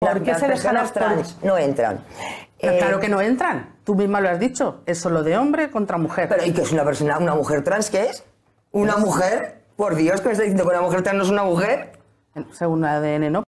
¿Por qué se dejan trans no entran? Ah, claro eh, que no entran. Tú misma lo has dicho. Es solo de hombre contra mujer. Pero ¿y qué es una persona, una mujer trans qué es? ¿Una mujer? Por Dios, ¿qué me diciendo que una mujer trans no es una mujer? Según ADN, no.